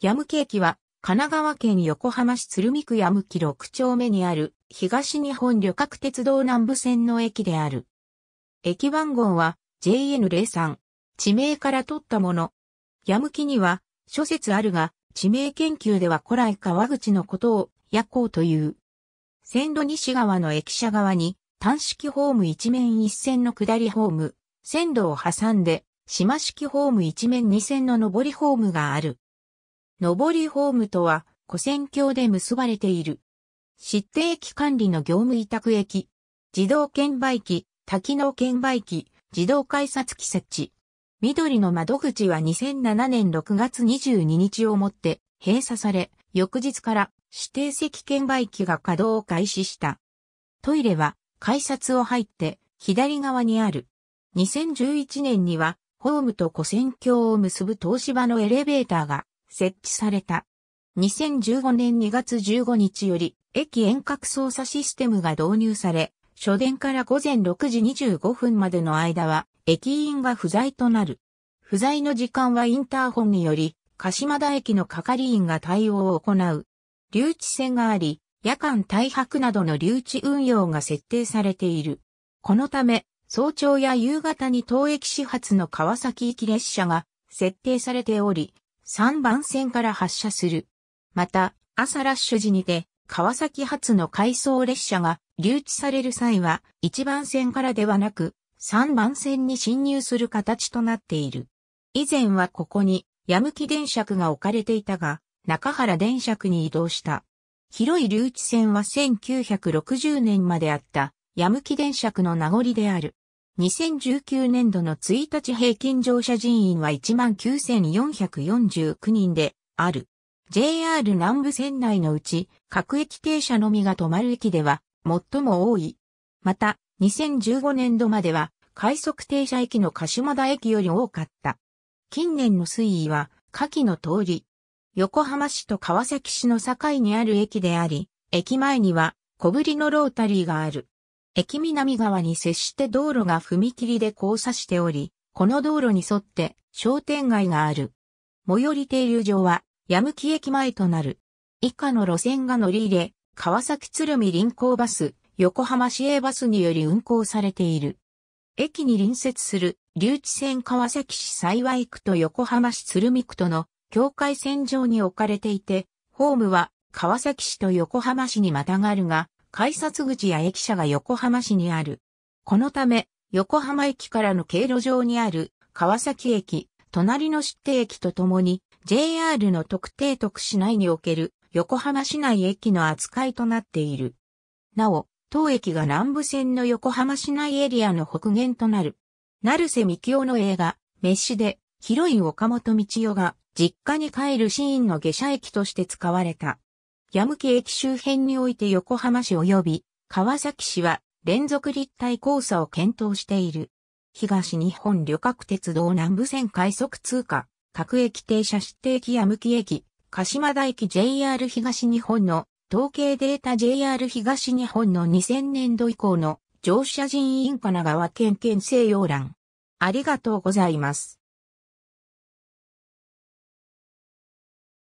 ヤムケーキは、神奈川県横浜市鶴見区ヤムキ6丁目にある、東日本旅客鉄道南部線の駅である。駅番号は、JN03。地名から取ったもの。ヤムキには、諸説あるが、地名研究では古来川口のことを、夜行という。線路西側の駅舎側に、単式ホーム一面一線の下りホーム、線路を挟んで、島式ホーム一面二線の上りホームがある。上りホームとは、古線橋で結ばれている。指定駅管理の業務委託駅、自動券売機、多機能券売機、自動改札機設置。緑の窓口は2007年6月22日をもって閉鎖され、翌日から指定席券売機が稼働を開始した。トイレは改札を入って左側にある。2011年にはホームと古線橋を結ぶ東芝のエレベーターが設置された。2015年2月15日より、駅遠隔操作システムが導入され、初電から午前6時25分までの間は、駅員が不在となる。不在の時間はインターホンにより、鹿島田駅の係員が対応を行う。留置線があり、夜間退泊などの留置運用が設定されている。このため、早朝や夕方に当駅始発の川崎行き列車が設定されており、3番線から発車する。また、朝ラッシュ時にて、川崎発の回送列車が留置される際は、1番線からではなく、3番線に進入する形となっている。以前はここに、矢向電車区が置かれていたが、中原電車区に移動した。広い留置線は1960年まであった、矢向電車区の名残である。2019年度の1日平均乗車人員は19,449人である。JR 南部線内のうち各駅停車のみが止まる駅では最も多い。また、2015年度までは快速停車駅の島田駅より多かった。近年の推移は下記の通り、横浜市と川崎市の境にある駅であり、駅前には小ぶりのロータリーがある。駅南側に接して道路が踏切で交差しており、この道路に沿って商店街がある。最寄り停留場は、矢吹駅前となる。以下の路線が乗り入れ、川崎鶴見臨港バス、横浜市営バスにより運行されている。駅に隣接する留置線川崎市幸区と横浜市鶴見区との境界線上に置かれていて、ホームは川崎市と横浜市にまたがるが、改札口や駅舎が横浜市にある。このため、横浜駅からの経路上にある川崎駅、隣の出定駅とともに JR の特定特市内における横浜市内駅の扱いとなっている。なお、当駅が南部線の横浜市内エリアの北限となる。成瀬きおの映画、滅死で、ヒロイン岡本道代が実家に帰るシーンの下車駅として使われた。八向駅周辺において横浜市及び川崎市は連続立体交差を検討している。東日本旅客鉄道南部線快速通過、各駅停車指定機や向き駅、鹿島台駅 JR 東日本の統計データ JR 東日本の2000年度以降の乗車人員神奈川県県西洋欄。ありがとうございます。